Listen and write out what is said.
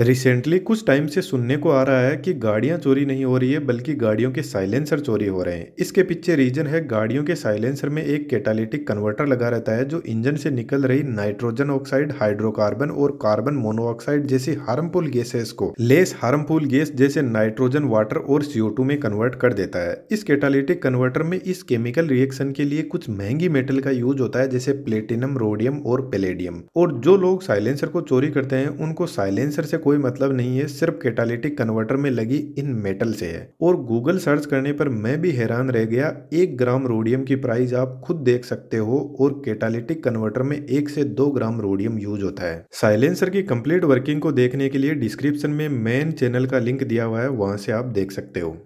recently कुछ time से सुनने को आ रहा है कि गाड़ियां चोरी नहीं हो रही है बल्कि गाड़ियों के साइलेंसर चोरी हो रहे हैं इसके पीछे रीजन है गाड़ियों के साइलेंसर में एक कैटालिटिक कन्वर्टर लगा रहता है जो इंजन से निकल रही नाइट्रोजन ऑक्साइड हाइड्रोकार्बन और कार्बन मोनोऑक्साइड जैसी हार्मफुल गैसेस को लेस हार्मफुल गैस जैसे नाइट्रोजन वाटर और सीओ में कन्वर्ट कर देता है इस कैटालिटिक कन्वर्टर में इस केमिकल रिएक्शन के लिए कुछ महंगी मेटल का यूज होता है जैसे प्लेटिनम रोडियम और पेलेडियम और जो लोग साइलेंसर को चोरी करते हैं उनको साइलेंसर से कोई मतलब नहीं है सिर्फ कैटालिटिक कन्वर्टर में लगी इन मेटल से है और गूगल सर्च करने पर मैं भी हैरान रह गया एक ग्राम रोडियम की प्राइस आप खुद देख सकते हो और कैटालिटिक कन्वर्टर में एक से दो ग्राम रोडियम यूज होता है साइलेंसर की कंप्लीट वर्किंग को देखने के लिए डिस्क्रिप्शन में मेन चैनल का लिंक दिया हुआ है वहां से आप देख सकते हो